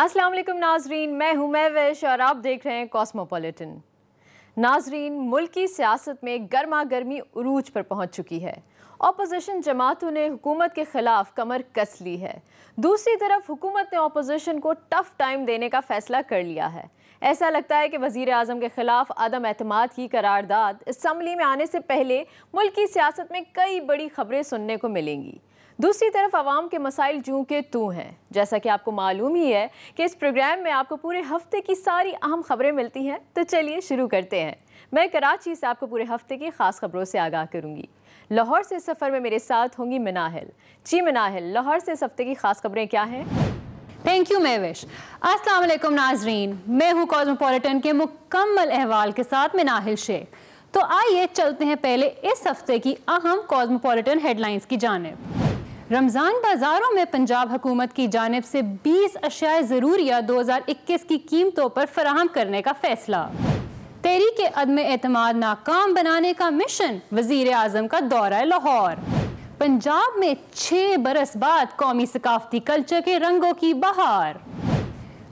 असलम नाजरीन मैं हूं मैविश और आप देख रहे हैं कॉस्मोपोलिटन नाजरीन मुल्क की सियासत में गर्मा गर्मी उरूज पर पहुंच चुकी है अपोजिशन जमातों ने हुकूमत के ख़िलाफ़ कमर कस ली है दूसरी तरफ हुकूमत ने अपोजिशन को टफ़ टाइम देने का फ़ैसला कर लिया है ऐसा लगता है कि वज़ी अजम के ख़िलाफ़ अदम अहतमाद की करारदादा इसम्बली में आने से पहले मुल्क की सियासत में कई बड़ी खबरें सुनने को मिलेंगी दूसरी तरफ आवाम के मसाइल जूँ के तू हैं जैसा कि आपको मालूम ही है कि इस प्रोग्राम में आपको पूरे हफ्ते की सारी अहम खबरें मिलती हैं तो चलिए शुरू करते हैं मैं कराची से आपको पूरे हफ्ते की ख़ास खबरों से आगाह करूंगी लाहौर से सफ़र में मेरे साथ होंगी मनाहल जी मनाहल लाहौर से इस हफ्ते की ख़ास खबरें क्या हैं थैंक यू मेविश असलम नाजरीन मैं हूँ कॉजमोपोलिटन के मुकम्मल अहवाल के साथ मिनाहल शेख तो आइए चलते हैं पहले इस हफ्ते की अहम कॉजमोपोलिटन हेडलाइंस की जानब रमज़ान बाज़ारों में पंजाब हुकूमत की जानब से बीस अशिया ज़रूरिया दो हज़ार इक्कीस की कीमतों पर फराहम करने का फैसला तेरी के अदम एतम नाकाम बनाने का मिशन वजीर आजम का दौरा लाहौर पंजाब में छः बरस बाद कौमी सकाफती कल्चर के रंगों की बहार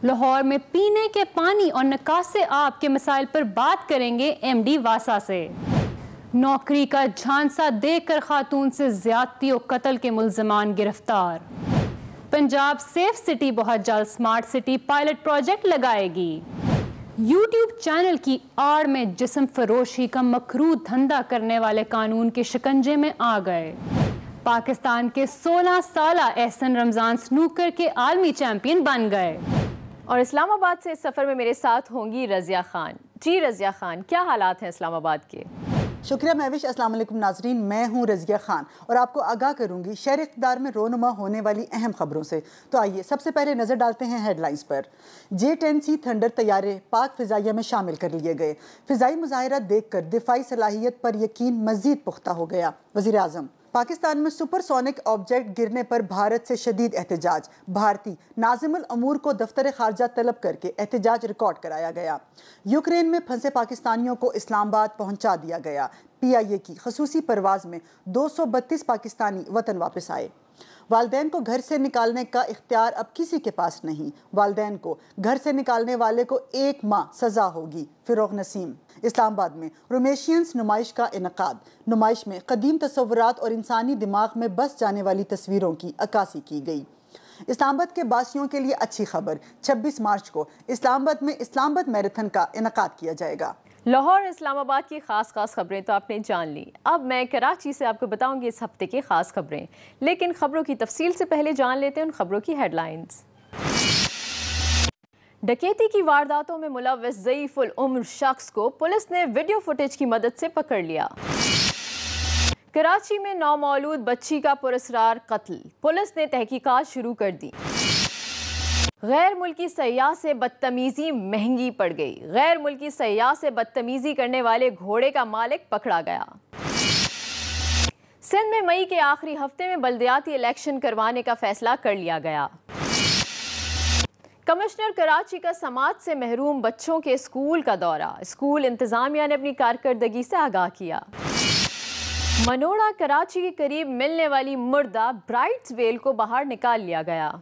लाहौर में पीने के पानी और नकाश आप के मसाइल पर बात करेंगे एम डी वासा से नौकरी का झांसा देकर खातून से ज्यादती और कत्ल के मुलजमान गिरफ्तार पंजाब सेफ सिटी जल्द स्मार्ट सिटी पायलट प्रोजेक्ट लगाएगी यूट्यूब चैनल की आड़ में जिसम फरोशी का मकरू धंधा करने वाले कानून के शिकंजे में आ गए पाकिस्तान के 16 साल एहसन रमज़ान स्नूकर के आलमी चैम्पियन बन गए और इस्लामाबाद से इस सफ़र में मेरे साथ होंगी रज़िया खान जी रज़िया खान क्या हालात हैं इस्लामाबाद के शुक्रिया महविश अस्सलाम वालेकुम नाजरीन मैं हूं रजिया खान और आपको आगाह करूंगी शहर इकदार में रोनुमा होने वाली अहम खबरों से तो आइए सबसे पहले नज़र डालते हैं हेडलाइंस पर जे टेन सी थंडर तैयारे पाक फ़िज़ाइया में शामिल कर लिए गए फ़िज़ाई मुजाहरा देख कर दिफाई सलाहियत पर यकीन मजीद पुख्ता हो गया वज़ी अजम पाकिस्तान में सुपरसोनिक ऑब्जेक्ट गिरने पर भारत से शदीद एहतजाज भारती नाजिमुल अमूर को दफ्तर खारजा तलब करके एहतजाज रिकॉर्ड कराया गया यूक्रेन में फंसे पाकिस्तानियों को इस्लामाबाद पहुंचा दिया गया पीआईए की खसूसी परवाज में 232 पाकिस्तानी वतन वापस आए वालदेन को घर से निकालने का इख्तियार अब किसी के पास नहीं वालदेन को घर से निकालने वाले को एक माह सजा होगी फ़िरोग नसीम इस्लामाबाद में रोमेशियंस नुमाइश का इनका नुमाइश में कदीम तस्वरत और इंसानी दिमाग में बस जाने वाली तस्वीरों की अक्सी की गई इस्लामाबाद के बासियों के लिए अच्छी खबर 26 मार्च को इस्लामाबाद में इस्लामाबाद मैराथन का इनका किया जाएगा लाहौर इस्लामाबाद की ख़ास ख़ास खबरें तो आपने जान ली अब मैं कराची से आपको बताऊंगी इस हफ्ते की ख़ास खबरें लेकिन ख़बरों की तफसील से पहले जान लेते हैं उन खबरों की हेडलाइंस डकैती की वारदातों में मुलवस ज़यीफ़ुल उम्र शख्स को पुलिस ने वीडियो फुटेज की मदद से पकड़ लिया कराची में नौमौलूद बच्ची का पुरस्कार कत्ल पुलिस ने तहकीकात शुरू कर दी गैर मुल्की सयाह से बदतमीज़ी महंगी पड़ गई गैर मुल्की सयाह से बदतमीज़ी करने वाले घोड़े का मालिक पकड़ा गया सिंध में मई के आखिरी हफ्ते में बलदयाती इलेक्शन करवाने का फैसला कर लिया गया कमिश्नर कराची का समाज से महरूम बच्चों के स्कूल का दौरा स्कूल इंतजामिया ने अपनी कारकर्दगी से आगाह किया मनोड़ा कराची के करीब मिलने वाली मुर्दा ब्राइट्स वेल को बाहर निकाल लिया गया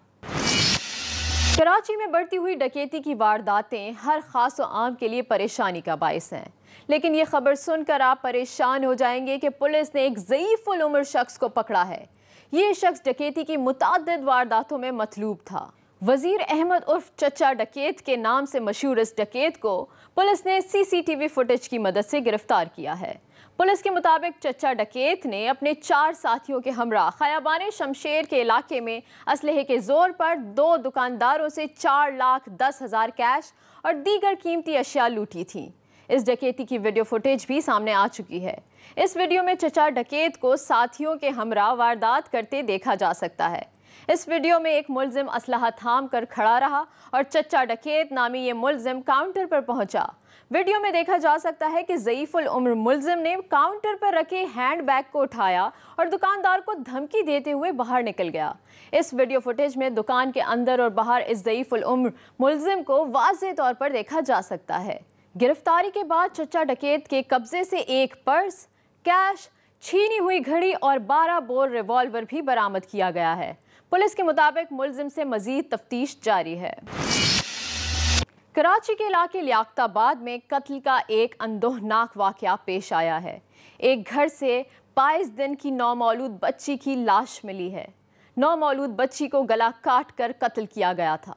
कराची में बढ़ती हुई डकैती की वारदातें हर खास आम के लिए परेशानी का बायस हैं लेकिन ये खबर सुनकर आप परेशान हो जाएंगे कि पुलिस ने एक ज़यीफ़ उम्र शख्स को पकड़ा है ये शख्स डकैती की मुतद वारदातों में मतलूब था वजीर अहमद उर्फ चचा डकैत के नाम से मशहूर इस डकैत को पुलिस ने सीसीटीवी फुटेज की मदद से गिरफ्तार किया है पुलिस के मुताबिक चचा डकेत ने अपने चार साथियों के हमरा खयाबान शमशेर के इलाके में इसलहे के जोर पर दो दुकानदारों से चार लाख दस हज़ार कैश और दीगर कीमती अशिया लूटी थी इस डकेती की वीडियो फुटेज भी सामने आ चुकी है इस वीडियो में चचा डकेत को साथियों के हमरा वारदात करते देखा जा सकता है इस वीडियो में एक मुलजिम असलाह थाम कर खड़ा रहा और चचा डकेत नामी ये मुलजिम काउंटर पर पहुंचा वीडियो में देखा जा सकता है कि जयीफुल उम्र मुलजिम ने काउंटर पर रखे हैंड बैग को उठाया और दुकानदार को धमकी देते हुए बाहर निकल गया इस वीडियो फुटेज में दुकान के अंदर और बाहर इस जयीफुल उम्र मुलजिम को वाज तौर पर देखा जा सकता है गिरफ्तारी के बाद चचा डकेत के कब्जे से एक पर्स कैश छीनी हुई घड़ी और बारह बोर रिवॉल्वर भी बरामद किया गया है पुलिस के मुताबिक मुलजिम से मजीद तफ्तीश जारी है कराची के इलाके लियाकताबाद में कत्ल का एक अंदोहनाक वाक़ पेश आया है एक घर से बाईस दिन की नौमौलूद बच्ची की लाश मिली है नौमौलूद बच्ची को गला काट कर कत्ल किया गया था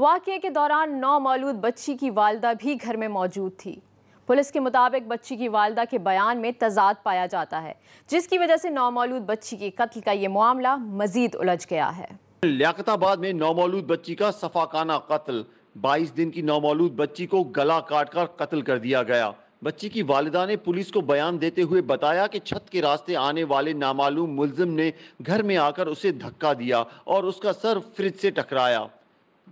वाक़े के दौरान नौमौलूद बच्ची की वालदा भी घर में मौजूद थी पुलिस के मुताबिक बच्ची की वालदा के बयान में तजाद पाया जाता है जिसकी वजह से नौमौलूद बच्ची के कत्ल का ये मामला मजीद उलझ गया है लियाकताबाद में नौमौलूद बच्ची का सफाकाना कत्ल बाईस दिन की नौमौलूद बच्ची को गला काट कर कत्ल कर दिया गया बच्ची की वालदा ने पुलिस को बयान देते हुए बताया कि छत के रास्ते आने वाले नामालूम मुलजिम ने घर में आकर उसे धक्का दिया और उसका सर फ्रिज से टकराया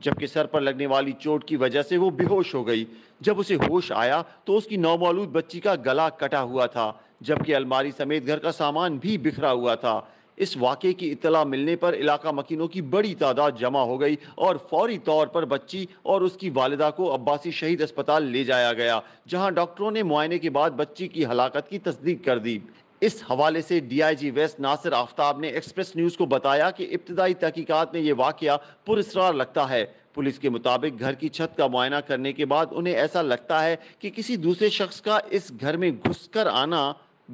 जबकि सर पर लगने वाली चोट की वजह से वो बेहोश हो गई जब उसे होश आया तो उसकी नौमौलूद बच्ची का गला कटा हुआ था जबकि अलमारी समेत घर का सामान भी बिखरा हुआ था इस वाक़े की इतला मिलने पर इलाका मकीनों की बड़ी तादाद जमा हो गई और फौरी तौर पर बच्ची और उसकी वालदा को अब्बासी शहीद अस्पताल ले जाया गया जहाँ डॉक्टरों ने मुआयने के बाद बच्ची की हलाकत की तस्दीक कर दी इस हवाले से डीआईजी वेस्ट नासिर आफ्ताब ने एक्सप्रेस न्यूज़ को बताया कि इब्तदाई तहकीकत में ये वाक़ पुरसरार लगता है पुलिस के मुताबिक घर की छत का मुआयना करने के बाद उन्हें ऐसा लगता है कि किसी दूसरे शख्स का इस घर में घुसकर आना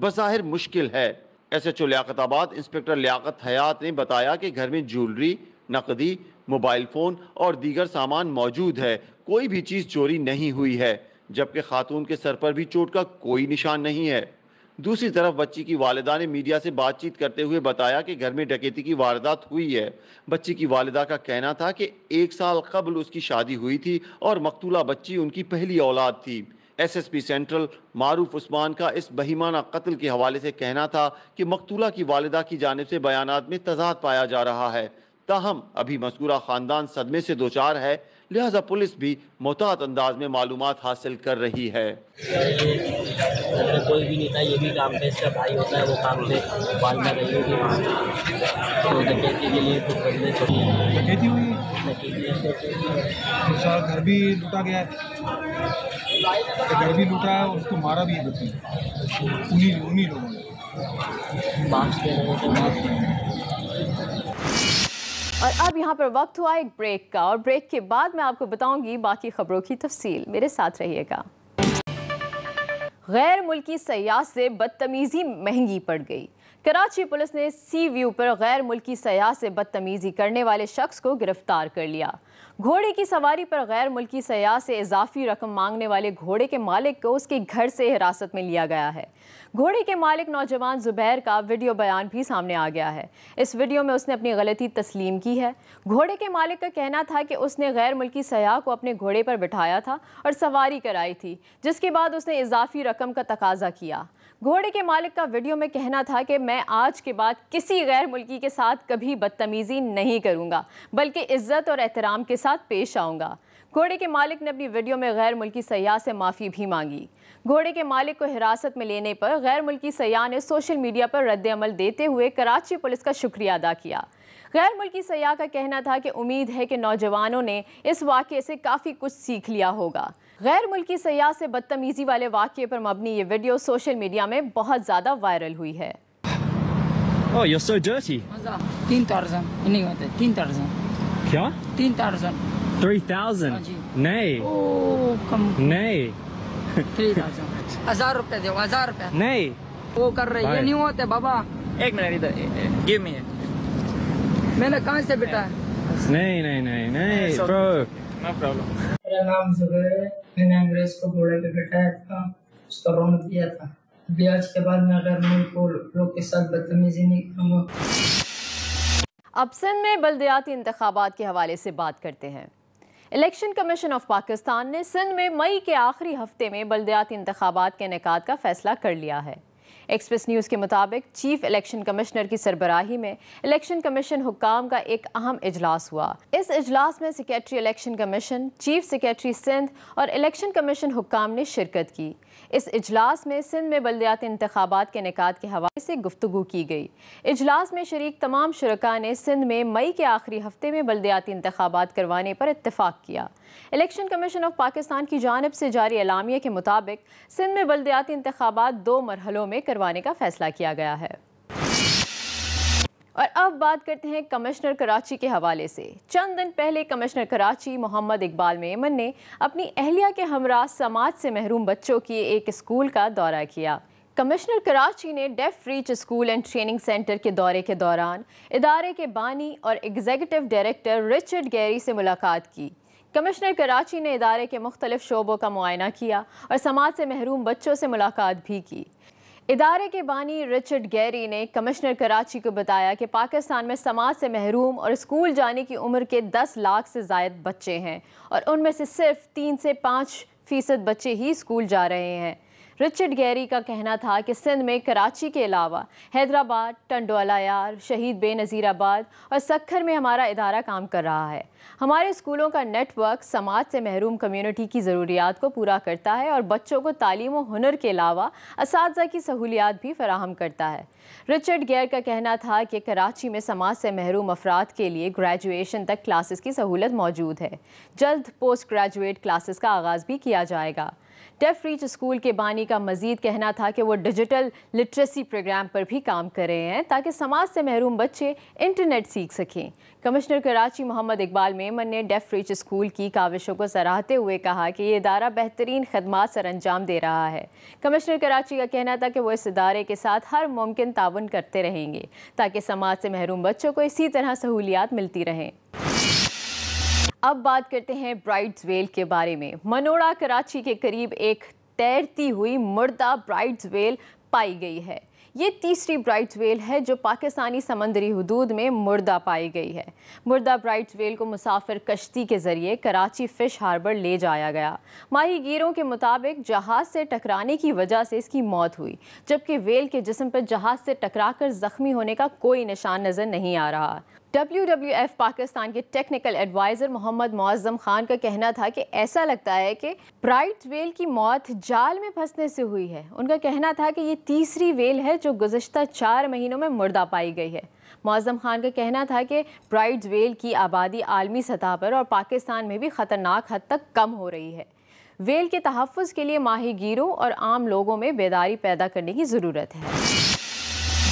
बज़ाहिर मुश्किल है S H O Liaquatabad inspector Liaquat Hayat ने बताया कि घर में ज्वेलरी नकदी मोबाइल फ़ोन और दीगर सामान मौजूद है कोई भी चीज़ चोरी नहीं हुई है जबकि खातून के सर पर भी चोट का कोई निशान नहीं है दूसरी तरफ बच्ची की वालदा ने मीडिया से बातचीत करते हुए बताया कि घर में डकैती की वारदात हुई है बच्ची की वालदा का कहना था कि एक साल कबल उसकी शादी हुई थी और मकतूला बच्ची उनकी पहली औलाद थी एसएसपी सेंट्रल मारूफ उस्मान का इस बहिमाना कत्ल के हवाले से कहना था कि मकतूला की वालदा की जानब से बयान में तजाद पाया जा रहा है ताहम अभी मस्कूरा ख़ानदान सदमे से दो चार है लिहाजा पुलिस भी मोहतात अंदाज में मालूम हासिल कर रही है कोई भी नहीं था ये भी काम पे इसका भाई होता है वो काम पे होगी वहाँ तो डकैती के लिए कुछ बदले तो डकैती हुई घर भी लुटा गया है घर भी लूटा है और उसको मारा भी है उन्हीं उन्हीं लोगों ने तो और अब यहाँ पर वक्त हुआ एक ब्रेक का और ब्रेक के बाद मैं आपको बताऊंगी बाकी खबरों की तफसील मेरे साथ रहिएगा गैर मुल्की सयाह से बदतमीज़ी महंगी पड़ गई कराची पुलिस ने सी व्यू पर गैर मुल्की सयाह से बदतमीज़ी करने वाले शख्स को गिरफ्तार कर लिया घोड़े की सवारी पर गैर मुल्की सयाह से इजाफी रकम मांगने वाले घोड़े के मालिक को उसके घर से हिरासत में लिया गया है घोड़े के मालिक नौजवान जुबैर का वीडियो बयान भी सामने आ गया है इस वीडियो में उसने अपनी गलती तस्लीम की है घोड़े के मालिक का कहना था कि उसने गैर मुल्की सयाह को अपने घोड़े पर बिठाया था और सवारी कराई थी जिसके बाद उसने इजाफी रकम का तकाजा किया घोड़े के मालिक का वीडियो में कहना था कि मैं आज के बाद किसी गैर मुल्की के साथ कभी बदतमीज़ी नहीं करूँगा बल्कि इज्जत और एहतराम के साथ पेश आऊँगा घोड़े के मालिक ने अपनी वीडियो में गैर मुल्की सयाह से माफ़ी भी मांगी घोड़े के मालिक को हिरासत में लेने पर गैर मुल्की सयाह ने सोशल मीडिया पर रद्दमल देते हुए कराची पुलिस का शुक्रिया अदा किया गैर मुल्की सयाह का कहना था कि उम्मीद है कि नौजवानों ने इस वाक़े से काफ़ी कुछ सीख लिया होगा गैर मुल्की सयाह से बदतमीजी वाले वाक्य पर मबनी ये वीडियो सोशल मीडिया में बहुत ज़्यादा वायरल हुई है Oh, you're so dirty. तीन थाउजेंड तीन क्या तीन Three thousand? हाँ नहीं नहीं हजार रुपये दो हजार रुपये नहीं वो कर रहे ये नहीं होते बाबा एक मिनट इधर गिव मी मैंने कहाँ से बिठाया नहीं नहीं नहीं नहीं ब्रो नो प्रॉब्लम मेरा नाम जुबैर है मैंने अंग्रेज को घोड़े पे बैठाया था उसका रोन दिया था ब्याज के बाद मैं अगर मैं को लोग के साथ बदतमीजी नहीं करूँगा सिंध में बलदयाती इंतबात के हवाले से बात करते हैं इलेक्शन कमीशन ऑफ पाकिस्तान ने सिंध में मई के आखिरी हफ्ते में बलदयाती इंतबात के इनका का फैसला कर लिया है एक्सप्रेस न्यूज़ के मुताबिक चीफ इलेक्शन कमिश्नर की सरबराही में इलेक्शन कमीशन हुकाम का एक अहम इजलास हुआ इस इजलास में secretary election commission chief secretary Sindh और इलेक्शन कमीशन हुकाम ने शिरकत की इस इजलास में सिंध में बलदियाती इंतबात के निकात के हवाले से गुफ्तु की गई इजलास में शरीक तमाम शुरा ने सिंध में मई के आखिरी हफ्ते में बलदियाती इंतबात करवाने पर इतफाक़ किया इलेक्शन कमीशन ऑफ पाकिस्तान की जानब से जारी अलामिया के मुताबिक सिंध में बलदियाती इंतबात दो मरहलों में कर करवाने का फैसला किया गया है और अब बात करते हैं कमिश्नर कराची के हवाले से चंद दिन पहले कमिश्नर कराची मोहम्मद इकबाल मेमन ने अपनी अहलिया के हमरा समाज से महरूम बच्चों की एक स्कूल का दौरा किया कमिश्नर कराची ने deaf reach school and training centre के दौरे के दौरान इदारे के बानी और एग्जीक्यूटिव डायरेक्टर रिचर्ड गैरी से मुलाकात की कमिश्नर कराची ने इदारे के मुख्तलिफ शोबों का मुआयना किया और समाज से महरूम बच्चों से मुलाकात भी की इदारे के बानी रिचर्ड गैरी ने कमिश्नर कराची को बताया कि पाकिस्तान में समाज से महरूम और स्कूल जाने की उम्र के 10 लाख से जायद बच्चे हैं और उनमें से सिर्फ तीन से पाँच फ़ीसद बच्चे ही स्कूल जा रहे हैं रिचर्ड गैरी का कहना था कि सिंध में कराची के अलावा हैदराबाद टंडोलायार शहीद बेनज़ीराबाद और सखर में हमारा इदारा काम कर रहा है हमारे स्कूलों का नेटवर्क समाज से महरूम कम्यूनिटी की ज़रूरियात को पूरा करता है और बच्चों को तालीम और हुनर के अलावा इस की सहूलियात भी फराहम करता है रिचर्ड गैर का कहना था कि कराची में समाज से महरूम अफराद के लिए ग्रेजुएशन तक क्लासेस की सहूलत मौजूद है जल्द पोस्ट ग्रेजुएट क्लासेस का आगाज़ भी किया जाएगा डेफ रीच स्कूल के बानी का मजीद कहना था कि वो डिजिटल लिटरेसी प्रोग्राम पर भी काम कर रहे हैं ताकि समाज से महरूम बच्चे इंटरनेट सीख सकें कमिश्नर कराची मोहम्मद इकबाल मेमन ने डेफ रीच स्कूल की काविशों को सराहते हुए कहा कि ये इदारा बेहतरीन खदमात सर अंजाम दे रहा है कमिश्नर कराची का कहना था कि वो इस इदारे के साथ हर मुमकिन ताउन करते रहेंगे ताकि समाज से महरूम बच्चों को इसी तरह सहूलियात मिलती रहें अब बात करते हैं ब्राइड्स वेल के बारे में मनोड़ा कराची के करीब एक तैरती हुई मुर्दा ब्राइड्स वेल पाई गई है ये तीसरी ब्राइट वेल है जो पाकिस्तानी समंदरी हदूद में मुर्दा पाई गई है मुर्दा ब्राइट वेल को मुसाफिर कश्ती के ज़रिए कराची फ़िश हार्बर ले जाया गया माही गीरों के मुताबिक जहाज़ से टकराने की वजह से इसकी मौत हुई जबकि वेल के जिसम पर जहाज़ से टकराकर ज़ख्मी होने का कोई निशान नज़र नहीं आ रहा डब्ल्यू डब्ल्यू एफ पाकिस्तान के टेक्निकल एडवाइज़र मोहम्मद मुआज़म खान का कहना था कि ऐसा लगता है कि ब्राइट वेल की मौत जाल में फंसने से हुई है उनका कहना था कि ये तीसरी वेल है जो गुजशत चार महीनों में मुर्दा पाई गई है मुआज़म खान का कहना था कि ब्राइट वेल की आबादी आलमी सतह पर और पाकिस्तान में भी ख़तरनाक हद तक कम हो रही है वेल के तहफ़ के लिए माही और आम लोगों में बेदारी पैदा करने की ज़रूरत है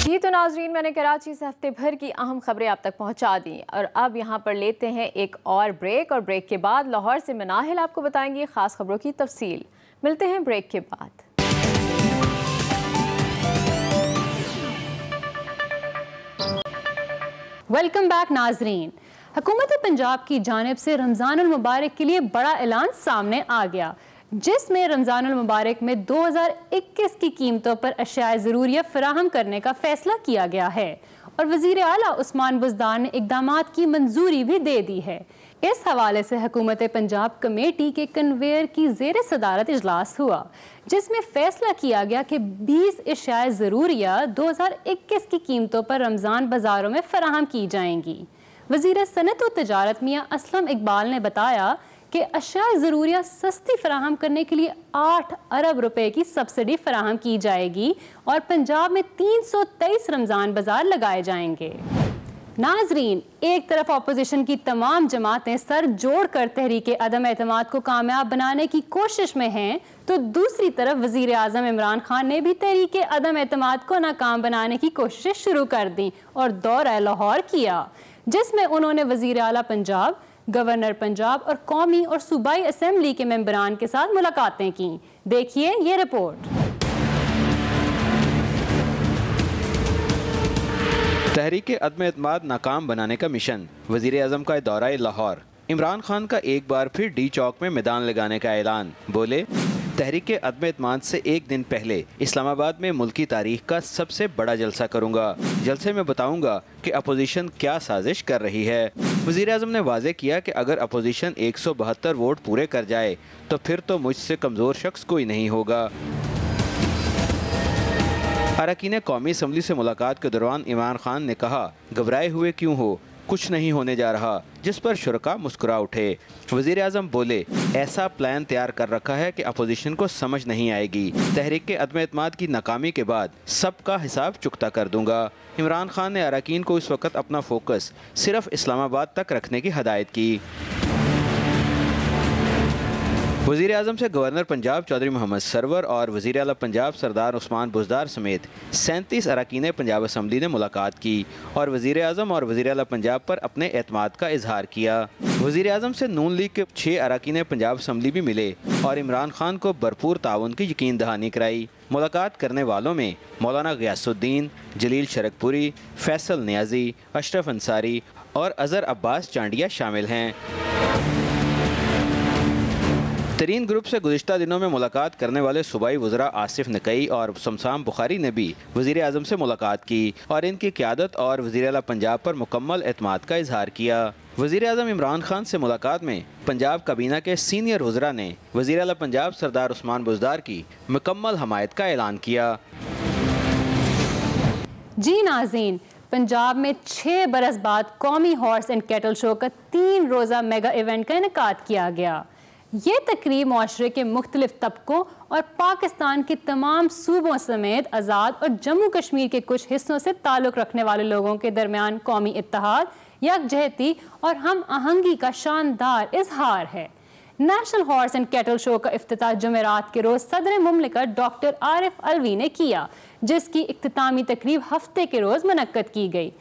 जी तो नाजरीन मैंने कराची से हफ्ते भर की अहम खबरें आप तक पहुंचा दी और अब यहाँ पर लेते हैं एक और ब्रेक और ब्रेक के बाद लाहौर से मनाहिल आपको बताएंगे ख़ास खबरों की तफसील मिलते हैं ब्रेक के बाद वेलकम बैक नाजरीन हुकूमत पंजाब की जानब से रमज़ान मुबारक के लिए बड़ा ऐलान सामने आ गया जिसमें रमज़ान मुबारक में 2021 की कीमतों पर अशाय ज़रूरिया फराहम करने का फैसला किया गया है और वजीर अली उस्मान बुजदार ने इकदाम की मंजूरी भी दे दी है इस हवाले से हकूमत पंजाब कमेटी के कन्वेयर की जेर सदारत इजलास हुआ जिसमें फैसला किया गया कि 20 अशाय ज़रूरिया 2021 की कीमतों पर रमज़ान बाज़ारों में फराहम की जाएंगी वजीर सनत व तजारत मियाँ असलम इकबाल ने बताया कि अशा ज़रूरिया सस्ती फराहम करने के लिए आठ अरब रुपए की सब्सिडी फराहम की जाएगी और पंजाब में तीन सौ तेईस रमज़ान बाज़ार लगाए जाएंगे नाजरीन एक तरफ अपोजिशन की तमाम जमातें सर जोड़ कर तहरीक अदम अतमाद को कामयाब बनाने की कोशिश में हैं तो दूसरी तरफ वजीर अजम इमरान खान ने भी तहरीक अदम अतमाद को नाकाम बनाने की कोशिश शुरू कर दी और दौरा लाहौर किया जिसमें उन्होंने वजीर अला पंजाब गवर्नर पंजाब और कौमी और सूबाई असम्बली के मेम्बरान के साथ मुलाकातें की देखिए ये रिपोर्ट तहरीक अदम अतमाद नाकाम बनाने का मिशन वजीर अजम का दौरा लाहौर इमरान खान का एक बार फिर डी चौक में मैदान लगाने का ऐलान बोले तहरीक अदम अतमान से एक दिन पहले इस्लामाबाद में मुल्की तारीख का सबसे बड़ा जलसा करूँगा जलसे में बताऊँगा कि अपोजिशन क्या साजिश कर रही है वजीर अजम ने वाजे किया कि अगर अपोजिशन एक सौ बहत्तर वोट पूरे कर जाए तो फिर तो मुझसे कमज़ोर शख्स कोई नहीं होगा अरकान कौमी असम्बली से मुलाकात के दौरान इमरान खान ने कहा घबराए हुए क्यों हो कुछ नहीं होने जा रहा जिस पर शुरा मुस्कुरा उठे वजीर अजम बोले ऐसा प्लान तैयार कर रखा है कि अपोजिशन को समझ नहीं आएगी तहरीक के अदम अतमाद की नाकामी के बाद सबका हिसाब चुकता कर दूंगा इमरान खान ने अरकान को इस वक्त अपना फोकस सिर्फ इस्लामाबाद तक रखने की हदायत की वजीर अजम से गवर्नर पंजाब चौधरी मोहम्मद सरवर और वजी अल पंजाब सरदार उस्मान बुजदार समेत सैंतीस अरकान पंजाब असम्बली ने मुलाकात की और वजी अजम और वजी अल पंजाब पर अपने अतमाद का इजहार किया वजी अजम से नून लीग के छः अरकान पंजाब असम्बली भी मिले और इमरान खान को भरपूर ताउन की यकीन दहानी कराई मुलाकात करने वालों में मौलाना गयासुद्दीन जलील शरकपुरी फैसल न्याजी अशरफ अंसारी और अजहर अब्बास चांडिया शामिल हैं तरीन ग्रुप से गुजशत दिनों में मुलाकात करने वाले सूबाई वजरा आसिफ नकई और शमसाम बुखारी ने भी वजी अजम से मुलाकात की और इनकी क्यादत और वजी अला पंजाब पर मुकम्मल अतमाद का इजहार किया वजीर अजम इमरान खान से मुलाकात में पंजाब काबीना के सीनियर वजरा ने वजी अला पंजाब सरदार उस्मान बुजदार की मुकम्मल हमायत का ऐलान किया जी नाजीन पंजाब में छः बरस बाद कौमी हॉर्स एंड कैटल शो का तीन रोज़ा मेगा इवेंट का इनका किया गया ये तकरीब माशरे के मुख्तलिफ तबकों और पाकिस्तान के तमाम सूबों समेत आज़ाद और जम्मू कश्मीर के कुछ हिस्सों से ताल्लुक़ रखने वाले लोगों के दरमियान कौमी इतिहाद यकजहती और हम आहंगी का शानदार इजहार है national horse and cattle show का अफ्ताह जमेरात के रोज़ सदर ममलिकत डॉक्टर आरिफ अलवी ने किया जिसकी अख्तामी तकरीब हफ्ते के रोज़ मनक़द की गई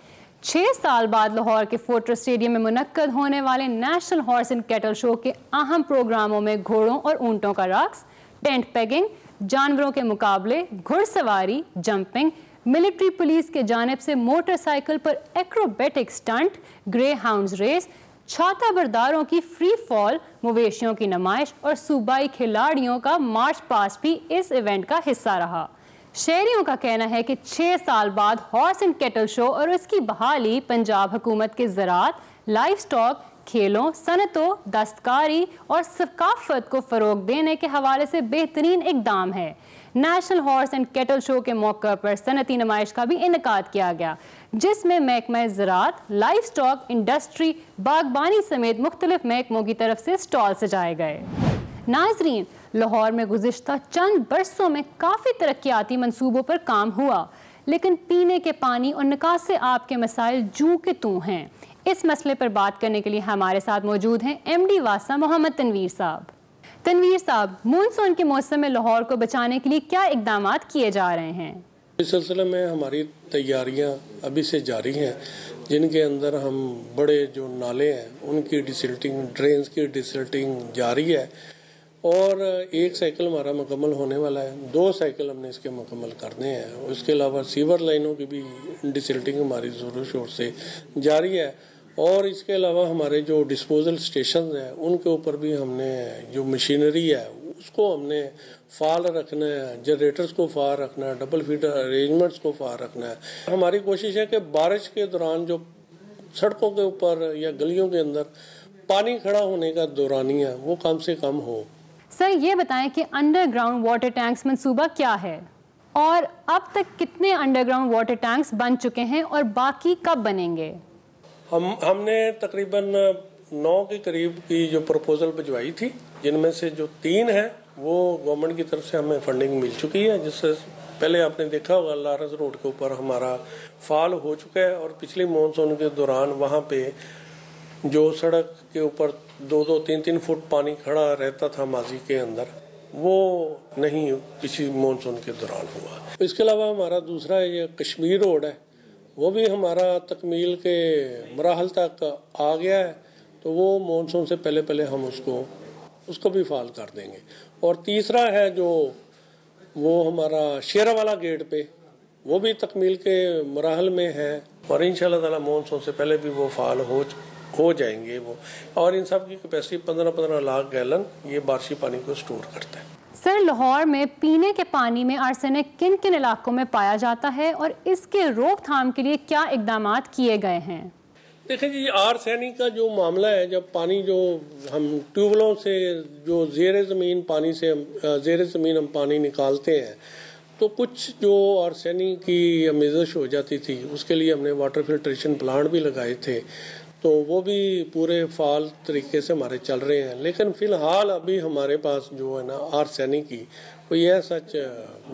छः साल बाद लाहौर के फोटर स्टेडियम में मुनद होने वाले national horse and cattle show के अहम प्रोग्रामों में घोड़ों और ऊंटों का रक्स टेंट पैगिंग जानवरों के मुकाबले घुड़सवारी जंपिंग मिलिट्री पुलिस के जानब से मोटरसाइकिल पर acrobatic stunt greyhound race छाता बरदारों की फ्री फॉल मवेशियों की नमाइश और सूबाई खिलाड़ियों का मार्च पास भी इस इवेंट का हिस्सा रहा शहरियों का कहना है कि छः साल बाद हॉर्स एंड कैटल शो और उसकी बहाली पंजाब हुकूमत के ज़रात लाइफ स्टॉक खेलों सनतों दस्तकारी और सकाफत को फ़रोग देने के हवाले से बेहतरीन इकदाम है national horse and cattle show के मौके पर सनती नुमाइश का भी इनका किया गया जिसमें महकमा ज़रात लाइफ स्टॉक इंडस्ट्री बागबानी समेत मुख्तलिफ महकमों की तरफ से स्टॉल सजाए गए नाजरीन लाहौर में गुजशत चंद बरसों में काफ़ी तरक्याती मनसूबों पर काम हुआ लेकिन पीने के पानी और निकास से के मसाइल जू के तू हैं इस मसले पर बात करने के लिए हमारे साथ मौजूद हैं एम डी वासा मोहम्मद तनवीर साहब तनवीर साहब मानसून के मौसम में लाहौर को बचाने के लिए क्या इकदाम किए जा रहे हैं इस सिलसिले में हमारी तैयारियां अभी से जारी हैं जिनके अंदर हम बड़े जो नाले हैं उनकी डिसल्टिंग ड्रेन्स की डिसल्टिंग जारी है और एक साइकिल हमारा मुकम्मल होने वाला है दो साइकिल हमने इसके मुकम्मल करने हैं उसके अलावा सीवर लाइनों की भी डिसल्टिंग हमारी ज़ोरों शोर से जारी है और इसके अलावा हमारे जो डिस्पोजल स्टेशन हैं उनके ऊपर भी हमने जो मशीनरी है उसको हमने फाल रखना है जनरेटर्स को फाल रखना है डबल फीटर अरेंजमेंट्स को फाल रखना है हमारी कोशिश है कि बारिश के दौरान जो सड़कों के ऊपर या गलियों के अंदर पानी खड़ा होने का दौरानिया वो कम से कम हो सर ये बताएं कि अंडरग्राउंड वाटर टैंक्स मंसूबा क्या है और अब तक कितने अंडरग्राउंड वाटर टैंक्स बन चुके हैं और बाकी कब बनेंगे हम हमने तकरीबन नौ के करीब की जो प्रपोजल भिजवाई थी जिनमें से जो तीन है वो गवर्नमेंट की तरफ से हमें फंडिंग मिल चुकी है जिससे पहले आपने देखा होगा लारस रोड के ऊपर हमारा फॉल हो चुका है और पिछले मानसून के दौरान वहाँ पे जो सड़क के ऊपर दो दो तीन तीन फुट पानी खड़ा रहता था माजी के अंदर वो नहीं किसी मानसून के दौरान हुआ इसके अलावा हमारा दूसरा ये कश्मीर रोड है वो भी हमारा तकमील के मराहल तक आ गया है तो वो मानसून से पहले पहले हम उसको उसको भी फाल कर देंगे और तीसरा है जो वो हमारा शेरा वाला गेट पे वो भी तकमील के मराहल में है और इन शाह मानसून से पहले भी वो फाल हो हो जाएंगे वो और इन सब की कैपेसिटी पंद्रह पंद्रह लाख गैलन ये बारिशी पानी को स्टोर करता है सर लाहौर में पीने के पानी में आर्सेनिक किन किन इलाकों में पाया जाता है और इसके रोकथाम के लिए क्या इकदाम किए गए हैं देखें जी आर्सेनिक का जो मामला है जब पानी जो हम ट्यूबलों से जो जेर ज़मीन पानी से जेर ज़मीन हम पानी निकालते हैं तो कुछ जो आर्सेनिक की मेजश हो जाती थी उसके लिए हमने वाटर फिल्ट्रेशन प्लांट भी लगाए थे तो वो भी पूरे फाल तरीके से हमारे चल रहे हैं लेकिन फ़िलहाल अभी हमारे पास जो है ना आर्सैनिक की कोई यह सच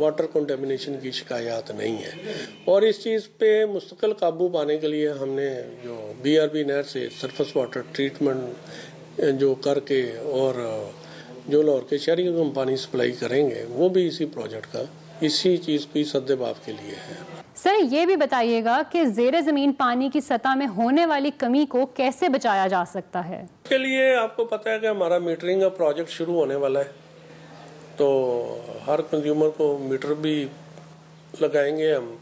वाटर कंटेमिनेशन की शिकायत नहीं है और इस चीज़ पे मुस्तकिल काबू पाने के लिए हमने जो बीआरबी नहर से सरफेस वाटर ट्रीटमेंट जो करके और जो लाहौर के शहरी को हम पानी सप्लाई करेंगे वो भी इसी प्रोजेक्ट का इसी चीज़ की बाप के लिए है सर ये भी बताइएगा कि जेर ज़मीन पानी की सतह में होने वाली कमी को कैसे बचाया जा सकता है इसके लिए आपको पता है कि हमारा मीटरिंग का प्रोजेक्ट शुरू होने वाला है तो हर कंज्यूमर को मीटर भी लगाएंगे हम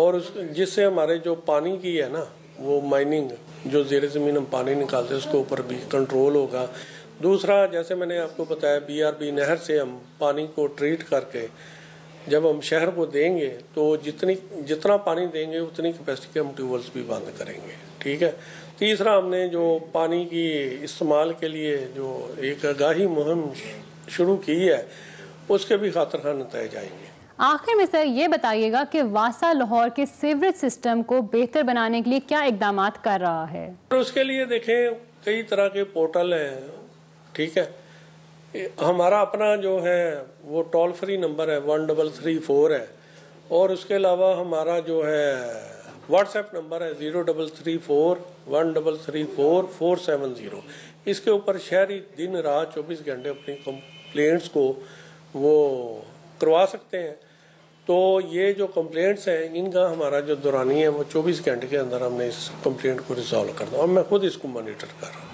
और जिससे हमारे जो पानी की है ना वो माइनिंग जो जेर ज़मीन हम पानी निकालते हैं उसके ऊपर भी कंट्रोल होगा दूसरा जैसे मैंने आपको बताया बी नहर से हम पानी को ट्रीट करके जब हम शहर को देंगे तो जितनी जितना पानी देंगे उतनी कैपेसिटी के हम ट्यूबवेल्स भी बंद करेंगे ठीक है तीसरा हमने जो पानी की इस्तेमाल के लिए जो एक आगाही मुहिम शुरू की है उसके भी खातर खान तय जाएंगे आखिर में सर ये बताइएगा कि वासा लाहौर के सीवरेज सिस्टम को बेहतर बनाने के लिए क्या इकदाम कर रहा है उसके लिए देखें कई तरह के पोर्टल हैं ठीक है हमारा अपना जो है वो टोल फ्री नंबर है वन डबल थ्री फोर है और उसके अलावा हमारा जो है व्हाट्सएप नंबर है zero double three four one double three four four seven zero इसके ऊपर शहरी दिन रात चौबीस घंटे अपनी कंप्लेंट्स को वो करवा सकते हैं तो ये जो कंप्लेंट्स हैं इनका हमारा जो दौरानी है वो 24 घंटे के अंदर हमने इस कंप्लेंट को रिजॉल्व कर दो और मैं खुद इसको मॉनिटर कर रहा हूँ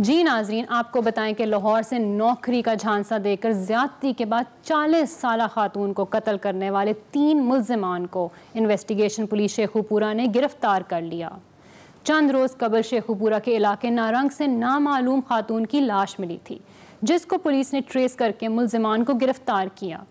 जी नाजरीन आपको बताएं कि लाहौर से नौकरी का झांसा देकर ज्यादती के बाद 40 साल खातून को कत्ल करने वाले तीन मुलजमान को इन्वेस्टिगेशन पुलिस शेखुपुरा ने गिरफ्तार कर लिया चंद रोज़ कबल शेखुपुरा के इलाके नारंग से नामालूम खातून की लाश मिली थी जिसको पुलिस ने ट्रेस करके मुलजमान को गिरफ्तार किया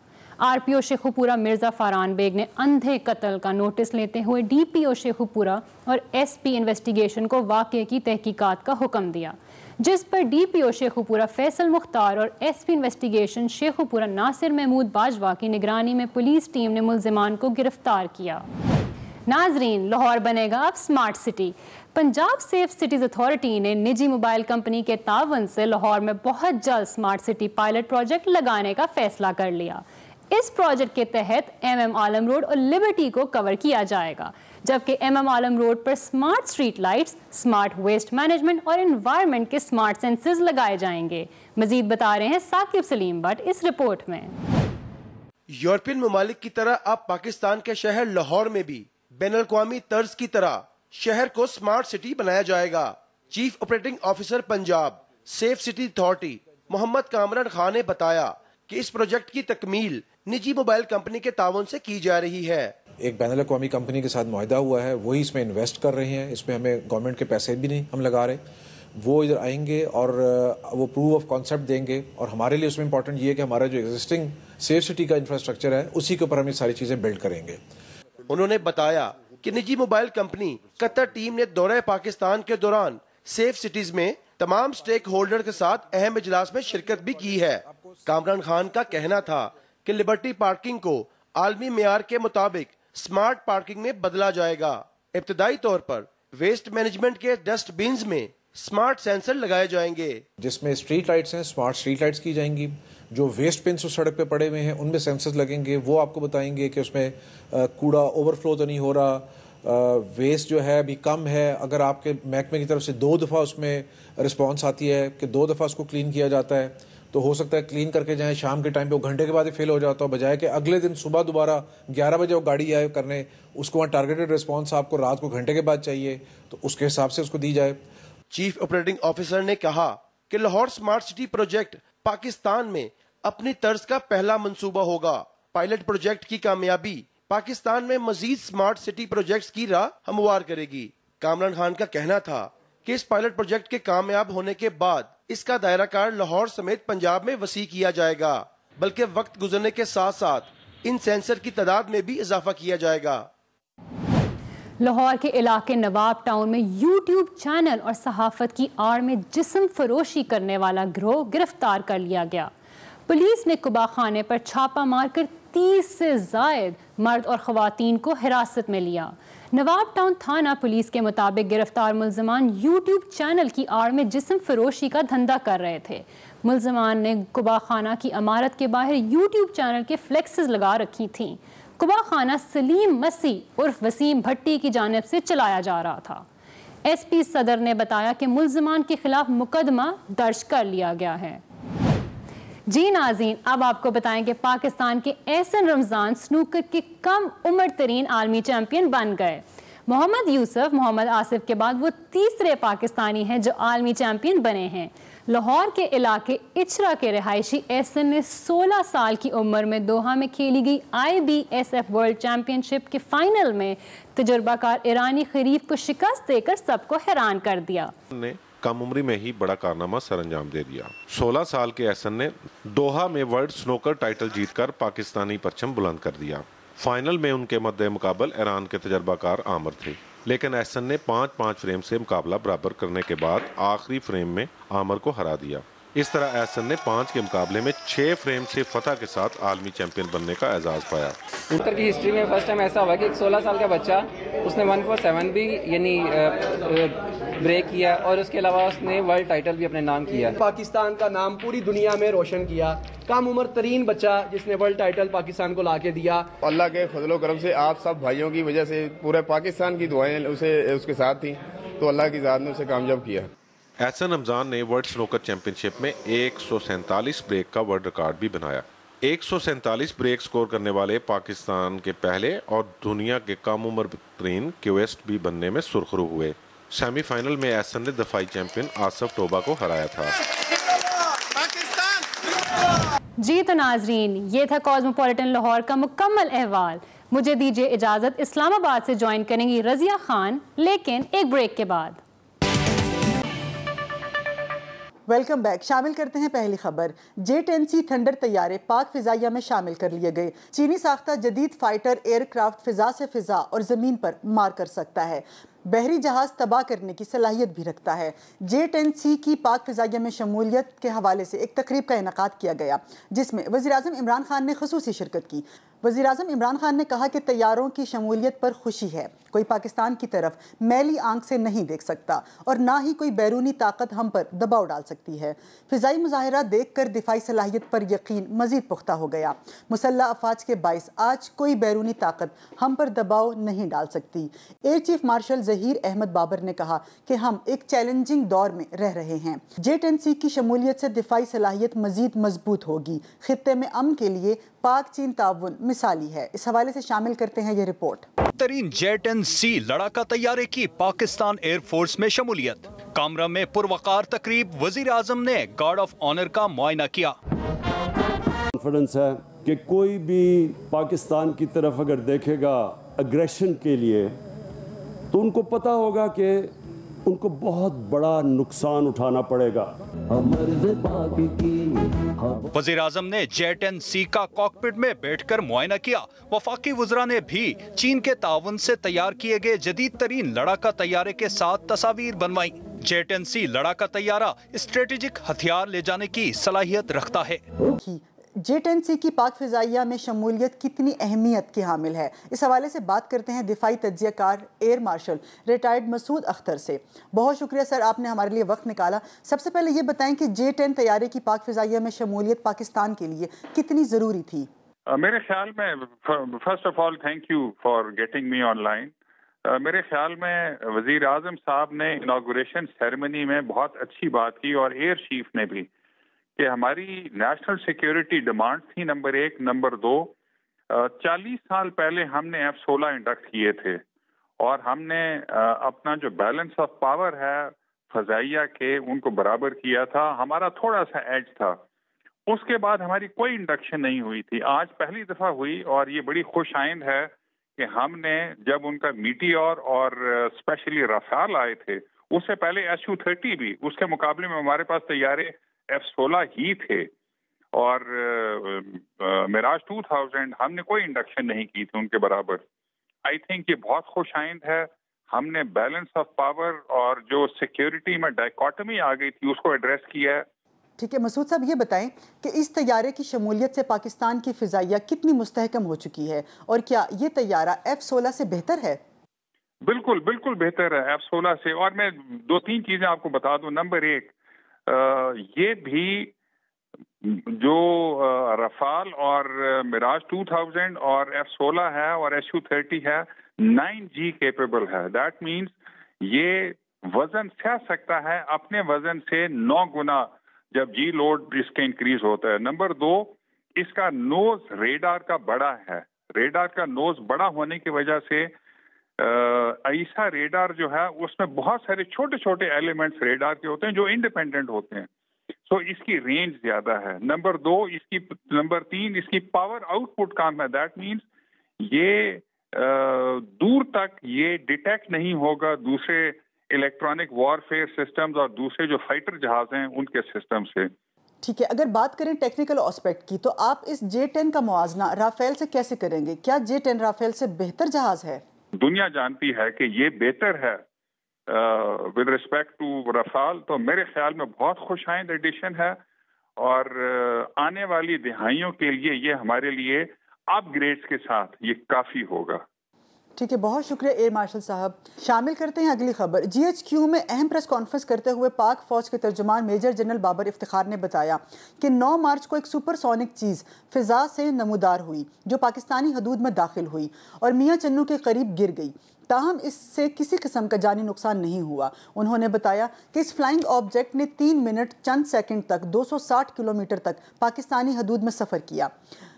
R P O Sheikhupura Mirza Faran Baig ने अंधे कत्ल का नोटिस लेते हुए डी पी ओ शेखुपुरा और एस पी इन्वेस्टिगेशन को वाक़े की तहकीकात का हुक्म दिया जिस पर डीपीओ शेखुपुरा फैसल मुख्तार और एसपी इन्वेस्टिगेशन शेखुपुरा नासिर महमूद बाजवा की निगरानी में पुलिस टीम ने मुलजमान को गिरफ्तार किया नाजरीन लाहौर बनेगा अब smart city Punjab safe cities authority ने निजी मोबाइल कंपनी के तावन से लाहौर में बहुत जल्द स्मार्ट सिटी पायलट प्रोजेक्ट लगाने का फैसला कर लिया इस प्रोजेक्ट के तहत एम एम आलम रोड और लिबर्टी को कवर किया जाएगा जबकि एम एम आलम रोड पर smart street lights smart waste management और इन्वायरमेंट के स्मार्ट सेंसर्स लगाए जाएंगे मजीद बता रहे हैं साकिब सलीम भट्ट इस रिपोर्ट में यूरोपियन ममालिक की तरह अब पाकिस्तान के शहर लाहौर में भी बैन अवी तर्ज की तरह शहर को स्मार्ट सिटी बनाया जाएगा chief operating officer Punjab safe city authority Mohammad Kamran Khan ने बताया कि इस प्रोजेक्ट की तकमील निजी मोबाइल कंपनी के तावन से की जा रही है एक बैन अवी कंपनी के साथ माहा हुआ है वही इसमें इन्वेस्ट कर रहे हैं इसमें हमें गवर्नमेंट के पैसे भी नहीं हम लगा रहे वो इधर आएंगे और वो प्रूफ ऑफ कॉन्सेप्ट देंगे और हमारे लिए उसमें इंपॉर्टेंट ये है कि हमारा जो एग्जिस्टिंग सेफ सिटी का इंफ्रास्ट्रक्चर है उसी के ऊपर हम ये सारी चीज़ें बिल्ड करेंगे उन्होंने बताया कि निजी मोबाइल कंपनी कतर टीम ने दौरे पाकिस्तान के दौरान सेफ सिटीज में तमाम स्टेक होल्डर के साथ अहम इजलास में शिरकत भी की है कामरान खान का कहना था कि लिबर्टी पार्किंग को आलमी मैार के मुताबिक स्मार्ट पार्किंग में बदला जाएगा इब्तदाई तौर पर वेस्ट मैनेजमेंट के डस्टबिन में स्मार्ट सेंसर लगाए जाएंगे जिसमें स्ट्रीट लाइट्स हैं स्मार्ट स्ट्रीट लाइट्स की जाएंगी जो वेस्ट पिन सड़क पे पड़े हुए हैं उनमें सेंसर्स लगेंगे वो आपको बताएंगे कि उसमें कूड़ा ओवरफ्लो तो नहीं हो रहा वेस्ट जो है अभी कम है अगर आपके महकमे की तरफ से दो दफ़ा उसमें रिस्पॉन्स आती है कि दो दफ़ा उसको क्लीन किया जाता है तो हो सकता है क्लीन करके जाए शाम के टाइम पे वो घंटे के बाद ही फेल हो जाता है बजाय कि अगले दिन सुबह दोबारा 11 बजे वो गाड़ी आए करने उसको वहाँ टारगेटेड रिस्पॉन्स आपको रात को घंटे के बाद चाहिए तो उसके हिसाब से उसको दी जाए चीफ ऑपरेटिंग ऑफिसर ने कहा कि Lahore smart city project Pakistan में अपनी तर्ज का पहला मंसूबा होगा पायलट प्रोजेक्ट की कामयाबी पाकिस्तान में मजीद स्मार्ट सिटी प्रोजेक्ट की राह हमवार करेगी कामरान खान का कहना था कि इस पायलट प्रोजेक्ट के कामयाब होने के बाद इसका दायरा कार लाहौर समेत पंजाब में वसी किया जाएगा बल्कि वक्त गुजरने के साथ साथ इन सेंसर की तादाद में भी इजाफा किया जाएगा लाहौर के इलाके नवाब टाउन में यूट्यूब चैनल और सहाफत की आड़ में जिसम फरोशी करने वाला ग्रोह गिरफ्तार कर लिया गया पुलिस ने कुबाखाने पर छापा मारकर तीस से जायद मर्द और ख़वातीन को हिरासत में लिया नवाब टाउन थाना पुलिस के मुताबिक गिरफ्तार मुलजमान यूट्यूब चैनल की आड़ में जिसम फरोशी का धंधा कर रहे थे मुलजमान ने कुबा खाना की अमारत के बाहर यूट्यूब चैनल के फ्लेक्सेस लगा रखी थी कुबा खाना सलीम मसी उर्फ वसीम भट्टी की जानब से चलाया जा रहा था एस पी सदर ने बताया कि मुलजमान के खिलाफ मुकदमा दर्ज कर लिया गया है जी नाजीन अब आपको बताएं कि पाकिस्तान के एहसन रमज़ान स्नूकर के कम उम्र तरीन आर्मी चैम्पियन बन गए मोहम्मद यूसुफ मोहम्मद आसिफ के बाद वो तीसरे पाकिस्तानी हैं जो आर्मी चैम्पियन बने हैं लाहौर के इलाके इचरा के रहायशी एहसन ने 16 साल की उम्र में दोहा में खेली गई आईबीएसएफ वर्ल्ड चैंपियनशिप के फाइनल में तजुर्बाकार ईरानी खरीफ को शिकस्त देकर सबको हैरान कर दिया कम उम्र में ही बड़ा कारनामा सरंजाम दे दिया 16 साल के एहसन ने दोहा में वर्ल्ड स्नोकर टाइटल जीतकर पाकिस्तानी परचम बुलंद कर दिया फाइनल में उनके मद्दे मुकाबल ईरान के तजर्बाकार आमर थे लेकिन एहसन ने पाँच पाँच फ्रेम से मुकाबला बराबर करने के बाद आखिरी फ्रेम में आमर को हरा दिया इस तरह एहसन ने पाँच के मुकाबले में छः फ्रेम से फतह के साथ आलमी चैंपियन बनने का एजाज़ पाया उत्तर की हिस्ट्री में फर्स्ट टाइम ऐसा हुआ कि एक 16 साल का बच्चा उसने 147 भी यानी ब्रेक किया और उसके अलावा उसने वर्ल्ड टाइटल भी अपने नाम किया पाकिस्तान का नाम पूरी दुनिया में रोशन किया कम उम्र तरीन बच्चा जिसने वर्ल्ड टाइटल पाकिस्तान को ला के दिया अल्लाह के फजलो करम से आप सब भाइयों की वजह से पूरे पाकिस्तान की दुआएं उसे उसके साथ थी तो अल्लाह की जान ने उसे कामयाब किया एहसन रमज़ान ने वर्ल्ड स्नोकर चैंपियनशिप में एक ब्रेक का वर्ल्ड रिकॉर्ड भी बनाया एक ब्रेक स्कोर करने वाले पाकिस्तान के पहले और दुनिया के कम उम्र तरीन क्यूएस्ट भी बनने में सुरखरू हुए सेमीफाइनल में एहसन ने दफाई चैंपियन आसफ टोबा को हराया था जी तो नाजरीन ये था कॉस्मोपॉलिटन लाहौर का मुकम्मल अहवाल मुझे दीजिए इजाज़त इस्लामाबाद से ज्वाइन करेंगी रजिया खान लेकिन एक ब्रेक के बाद वेलकम बैक शामिल करते हैं पहली खबर जे टेन सी थंडर तैयारे पाक फिजाइया में शामिल कर लिए गए चीनी साख्ता जदीद फाइटर एयरक्राफ्ट फिजा से फिजा और ज़मीन पर मार कर सकता है बहरी जहाज तबाह करने की सलाहियत भी रखता है जे टेन सी की पाक फिजाइया में शमूलियत के हवाले से एक तकरीब का इनका किया गया जिसमें वजी अजम इमरान खान ने खसूसी शिरकत की वजी अजम इमरान खान ने कहा कि तैयारों की शमूलियत पर खुशी है कोई पाकिस्तान की तरफ मैली आंख से नहीं देख सकता और ना ही कोई बैरूनी ताकत हम पर दबाव डाल सकती है फ़िज़ाई मुजाहरा देख कर दिफाई सलाहियत पर यकीन मजीद पुख्ता हो गया मुसल्ह अफवाज के बायस आज कोई बैरूनी ताकत हम पर दबाव नहीं डाल सकती air chief marshal Zaheer Ahmed Babar ने कहा कि हम एक चैलेंजिंग दौर में रह रहे हैं जे टन सी की शमूलियत से दिफाई सलाहियत मजीद मजबूत होगी खत्े में अम के लिए पाक चीन ताउन मिसाली है इस हवाले से शामिल करते हैं ये रिपोर्ट तरीन जेट एन सी लड़ाका तैयारे की पाकिस्तान एयरफोर्स में शमूलियत कामरा में पुरवकार तकरीब वजीर आजम ने गार्ड ऑफ ऑनर का मुआयना किया कॉन्फिडेंस है कि कोई भी पाकिस्तान की तरफ अगर देखेगा अग्रेशन के लिए तो उनको पता होगा कि उनको बहुत बड़ा नुकसान उठाना पड़ेगा वजीर आजम ने जेट एन सी का कॉकपिट में बैठकर मुआयना किया वफाकी वजरा ने भी चीन के ताउन से तैयार किए गए जदीद तरीन लड़ाका तैयारे के साथ तस्वीर बनवाई जेट एन सी लड़ाका तैयारा स्ट्रेटेजिक हथियार ले जाने की सलाहियत रखता है जे टेन सी की पाक फ़िज़ाइया में शमूलियत कितनी अहमियत की हामिल है इस हवाले से बात करते हैं दिफाई कार air marshal retired Masood Akhtar से बहुत शुक्रिया सर आपने हमारे लिए वक्त निकाला सबसे पहले ये बताएं कि जे टेन तैयारे की पाक फ़िज़ाइया में शमूलियत पाकिस्तान के लिए कितनी ज़रूरी थी uh, मेरे ख्याल में first of all thank you for getting me online मेरे ख्याल में वजीर आजम साहब ने इनाग्रेशन सेरेमनी में बहुत अच्छी बात की और एयर चीफ ने भी कि हमारी नेशनल सिक्योरिटी डिमांड थी नंबर एक नंबर दो चालीस साल पहले हमने एफ सोलह इंडक्ट किए थे और हमने अपना जो बैलेंस ऑफ पावर है फजाइया के उनको बराबर किया था हमारा थोड़ा सा एज था उसके बाद हमारी कोई इंडक्शन नहीं हुई थी आज पहली दफा हुई और ये बड़ी खुश आइंद है कि हमने जब उनका मीटी और स्पेशली रफाल आए थे उससे पहले एस यू थर्टी भी उसके मुकाबले में हमारे पास तैयारे तो एफ सोलह ही थे और मिराज टू थाउजेंड हमने कोई इंडक्शन नहीं की थी उनके बराबर आई थिंक ये बहुत खुश आइंद है हमने बैलेंस ऑफ पावर और जो सिक्योरिटी में डाइकॉटमी आ गई थी उसको एड्रेस किया है ठीक है मसूद साहब ये बताएं कि इस तैयारे की शमूलियत से पाकिस्तान की फिजाइया कितनी मुस्तहकम हो चुकी है और क्या ये तैयारा एफ सोलह से बेहतर है बिल्कुल बिल्कुल बेहतर है एफ सोलह से और मैं दो तीन चीज़ें आपको बता दूं नंबर एक ये भी जो रफाल और मिराज 2000 और एफ सोलह है और एस यू थर्टी है नाइन जी केपेबल है दैट मीन्स ये वजन सह सकता है अपने वजन से नौ गुना जब जी लोड इसके इंक्रीज होता है नंबर दो इसका नोज रेडार का बड़ा है रेडार का नोज बड़ा होने की वजह से ऐसा रेडार जो है उसमें बहुत सारे छोटे छोटे एलिमेंट्स रेडार के होते हैं जो इंडिपेंडेंट होते हैं सो so, इसकी रेंज ज्यादा है नंबर दो इसकी नंबर तीन इसकी पावर आउटपुट काम है दैट मीन्स ये आ, दूर तक ये डिटेक्ट नहीं होगा दूसरे इलेक्ट्रॉनिक वॉरफेयर सिस्टम्स और दूसरे जो फाइटर जहाज हैं उनके सिस्टम से ठीक है अगर बात करें टेक्निकल ऑस्पेक्ट की तो आप इस जे टेन का मुआजना राफेल से कैसे करेंगे क्या जे टेन राफेल से बेहतर जहाज है दुनिया जानती है कि ये बेहतर है विद रिस्पेक्ट टू रफाल तो मेरे ख्याल में बहुत खुशाइंद एडिशन है और uh, आने वाली दिहाइयों के लिए ये हमारे लिए अपग्रेड्स के साथ ये काफ़ी होगा ठीक है बहुत शुक्रिया एयर मार्शल साहब शामिल करते हैं अगली खबर जीएचक्यू में अहम प्रेस कॉन्फ्रेंस करते हुए पाक फौज के तर्जुमान मेजर जनरल बाबर इफ्तार ने बताया कि 9 मार्च को एक सुपरसोनिक चीज़ फिजा से नमोदार हुई जो पाकिस्तानी हदूद में दाखिल हुई और मियाँ चन्नू के करीब गिर गई ताहम इससे किसी किस्म का जानी नुकसान नहीं हुआ उन्होंने बताया कि इस फ्लाइंग ऑब्जेक्ट ने तीन मिनट चंद सेकंड तक 260 किलोमीटर तक पाकिस्तानी हदूद में सफ़र किया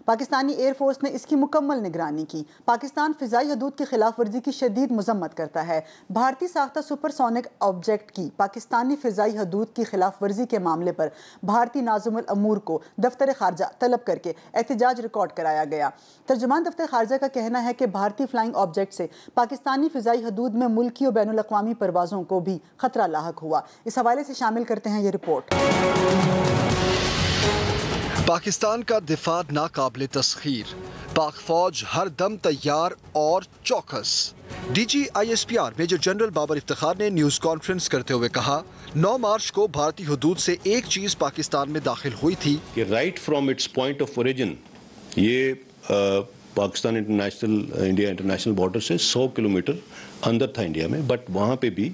पाकिस्तानी एयरफोर्स ने इसकी मुकम्मल निगरानी की पाकिस्तान फ़िज़ाई हदूद की खिलाफ वर्जी की शदीद मजम्मत करता है भारतीय साख्ता सुपरसोनिक ऑब्जेक्ट की पाकिस्तानी फ़िज़ाई हदूद की खिलाफ वर्जी के मामले पर भारतीय नाजुमल अमूर को दफ्तर खारजा तलब करके एहतजाज रिकॉर्ड कराया गया तर्जमान दफ्तर खारजा का कहना है कि भारतीय फ्लाइंग ऑब्जेक्ट से पाकिस्तानी फ़िज़ाई हदूद में मुल्की और बैन अवी परवाज़ों को भी खतरा लाक हुआ इस हवाले से शामिल करते हैं ये रिपोर्ट पाकिस्तान का दिफा नाकबले तस्खीर पाक फौज हर दम तैयार और चौकस DG ISPR major general Babar Iftikhar ने न्यूज़ कॉन्फ्रेंस करते हुए कहा 9 मार्च को भारतीय हदूद से एक चीज़ पाकिस्तान में दाखिल हुई थी कि right from its point of origin ये आ, Pakistan international India international border से 100 किलोमीटर अंदर था इंडिया में बट वहाँ पे भी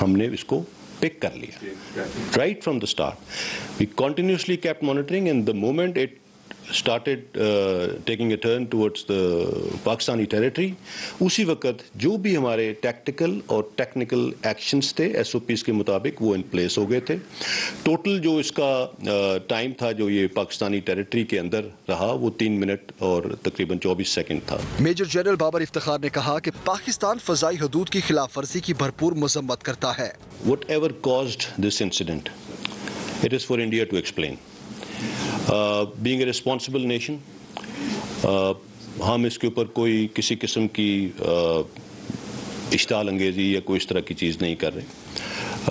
हमने इसको पिक कर लिया right from the start we continuously kept monitoring and the moment it started uh, taking a turn towards the Pakistani territory, उसी वक्त जो भी हमारे tactical और technical actions थे SOPs के मुताबिक वो इन प्लेस हो गए थे टोटल जो इसका टाइम uh, था जो ये पाकिस्तानी टेरिटरी के अंदर रहा वो तीन मिनट और तकरीबन चौबीस सेकंड था मेजर जनरल बाबर इफ्तार ने कहा कि पाकिस्तान फजाई हदूद की खिलाफ वर्जी की भरपूर मजम्मत करता है whatever cause this incident it is for India to explain being responsible nation हम इसके ऊपर कोई किसी किस्म की uh, इश्ताल अंगेज़ी या कोई इस तरह की चीज़ नहीं कर रहे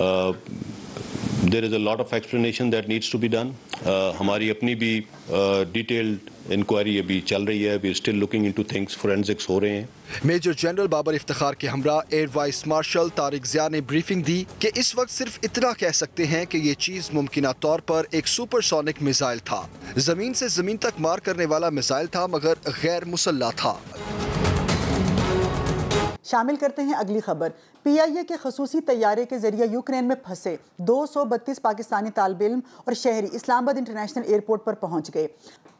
uh, there is a lot of explanation that needs to be done हमारी अपनी भी डिटेल्ड uh, इंक्वायरी अभी चल रही है we still looking into things forensics हो रहे हैं मेजर जनरल बाबर इफ्तार के हमरा air vice marshal Tariq Zia ने ब्रीफिंग दी कि इस वक्त सिर्फ इतना कह सकते हैं कि ये चीज़ मुमकिन तौर पर एक सुपरसोनिक मिसाइल था ज़मीन से ज़मीन तक मार करने वाला मिसाइल था मगर गैर मुसल्ला था शामिल करते हैं अगली खबर पी आई ए के खसूसी तैयारे के जरिए यूक्रेन में फंसे दो सौ बत्तीस पाकिस्तानी तालब इम और शहरी इस्लामाबाद इंटरनेशनल एयरपोर्ट पर पहुंच गए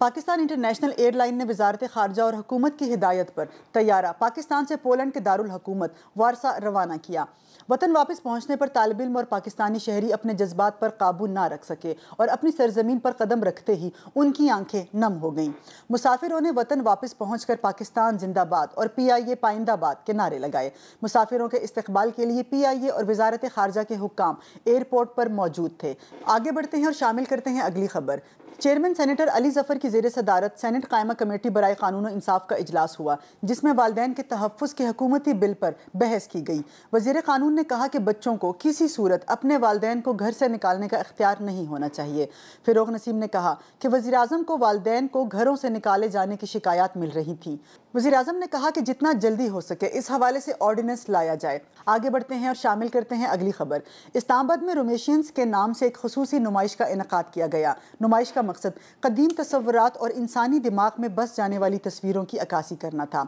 पाकिस्तान इंटरनेशनल एयरलाइन ने वजारत खारजा और हुकूमत की हिदायत पर तैयारा पाकिस्तान से पोलैंड के दारुल वारसा रवाना किया वतन वापस पहुंचने पर तालब इम और पाकिस्तानी शहरी अपने जज्बात पर काबू ना रख सके और अपनी सरजमीन पर कदम रखते ही उनकी आंखें नम हो गईं मुसाफिरों ने वतन वापस पहुँच कर पाकिस्तान जिंदाबाद और पी आई ए पाइंदाबाद के नारे लगाए मुसाफिरों के इस्तबाल के लिए पी आई ए और वजारत खारजा के हुक्म एयरपोर्ट पर मौजूद थे आगे बढ़ते हैं और शामिल करते हैं अगली खबर चेयरमैन सेनेटर अली जफर की जेर सदारत सेनेट कायमा कमेटी बरए कानून इंसाफ का अजलास हुआ जिसमें वालदेन के तहफ़ के हकूमती बिल पर बहस की गई वजीर कानून ने ने कहा कि बच्चों को किसी सूरत अपने वालदेन को घर से निकालने का अख्तियार नहीं होना चाहिए फ़िरोग नसीम ने कहा कि वजीर को वालदेन को घरों से निकाले जाने की शिकायत मिल रही थी वजीर अजम ने कहा कि जितना जल्दी हो सके इस हवाले से ऑर्डिनेंस लाया जाए आगे बढ़ते हैं और शामिल करते हैं अगली खबर इस्लामाबाद में रोमेशियंस के नाम से एक खसूस नुमाइश का इनका किया गया नुमाइश का मकसद कदीम तस्वरत और इंसानी दिमाग में बस जाने वाली तस्वीरों की अक्सी करना था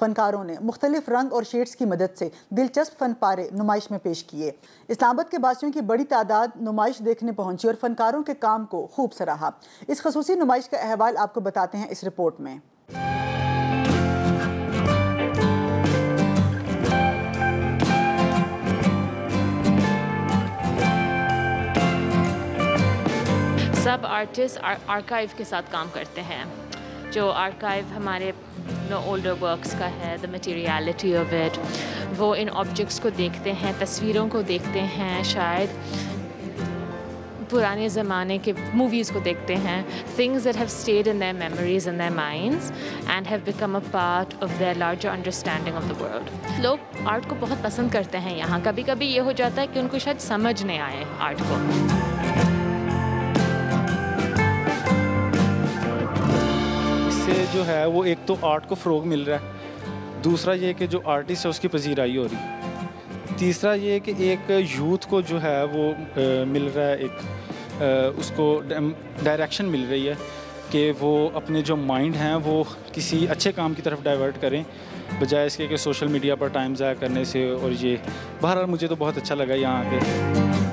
फनकारों ने मुख्तलिफ रंग और शेड्स की मदद से दिलचस्प फन पारे नुमाइश में पेश किए इस्लामाबाद के बासियों की बड़ी तादाद नुमाइश देखने पहुंची और फनकारों के काम को खूब सराहा इस खसूसी नुमाइश का अहवाल आपको बताते हैं इस रिपोर्ट में आर्टिस्ट आर्काइव के साथ काम करते हैं जो आर्काइव हमारे ओल्डर वर्क्स का है द मटेरियलिटी ऑफ इट वो इन ऑब्जेक्ट्स को देखते हैं तस्वीरों को देखते हैं शायद पुराने ज़माने के मूवीज़ को देखते हैं things that have stayed in their memories in their minds and have become a part of their larger understanding of the world लोग आर्ट को बहुत पसंद करते हैं यहाँ कभी कभी ये हो जाता है कि उनको शायद समझ नहीं आए आर्ट को से जो है वो एक तो आर्ट को फ़रोग मिल रहा है दूसरा ये कि जो आर्टिस्ट है उसकी पजीराई हो रही है तीसरा ये कि एक यूथ को जो है वो आ, मिल रहा है एक आ, उसको डायरेक्शन मिल रही है कि वो अपने जो माइंड हैं वो किसी अच्छे काम की तरफ डाइवर्ट करें बजाय इसके कि सोशल मीडिया पर टाइम ज़ाया करने से और ये बहरहाल मुझे तो बहुत अच्छा लगा यहाँ आके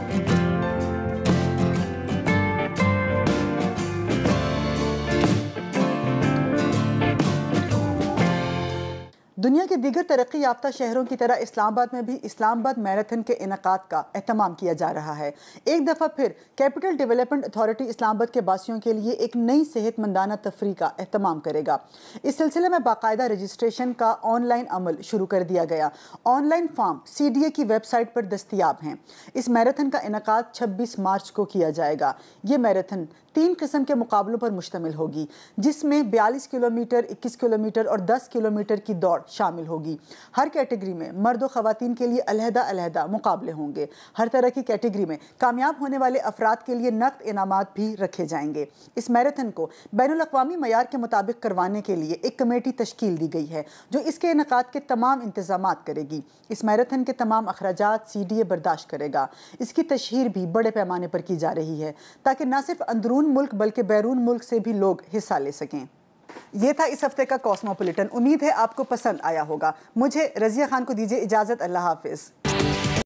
दुनिया के दीगर तरक्की याफ्ता शहरों की तरह इस्लामाबाद में भी इस्लामाबाद मैराथन के इनका का अहतमाम किया जा रहा है एक दफ़ा फिर कैपिटल डेवलपमेंट अथॉरिटी इस्लामाबाद के बासियों के लिए एक नई सेहतमंदाना तफरी का अहतमाम करेगा इस सिलसिले में बाकायदा रजिस्ट्रेशन का ऑनलाइन अमल शुरू कर दिया गया online form C D A की वेबसाइट पर दस्तियाब हैं इस मैराथन का इनका छब्बीस मार्च को किया जाएगा ये मैराथन तीन किस्म के मुकाबलों पर मुश्तमिल होगी जिसमें बयालीस किलोमीटर इक्कीस किलोमीटर और दस किलोमीटर की दौड़ शामिल होगी हर कैटेगरी में मर्द व ख़ातन के लिए अलहदा अलहदा मुकाबले होंगे हर तरह की कैटेगरी में कामयाब होने वाले अफराद के लिए नकद इनाम भी रखे जाएंगे इस मैराथन को बैन अवी मैार के मुताबिक करवाने के लिए एक कमेटी तश्कील दी गई है जो इसके इनका के तमाम इंतजाम करेगी इस मैराथन के तमाम अखराज सी डी ए बर्दाश्त करेगा इसकी तशहर भी बड़े पैमाने पर की जा रही है ताकि न सिर्फ अंदरून मुल्क बल्कि बैरून मुल्क से भी लोग हिस्सा ले सकें ये था इस हफ्ते का कॉस्मोपोलिटन उम्मीद है आपको पसंद आया होगा मुझे रजिया खान को दीजिए इजाज़त अल्लाह हाफिज़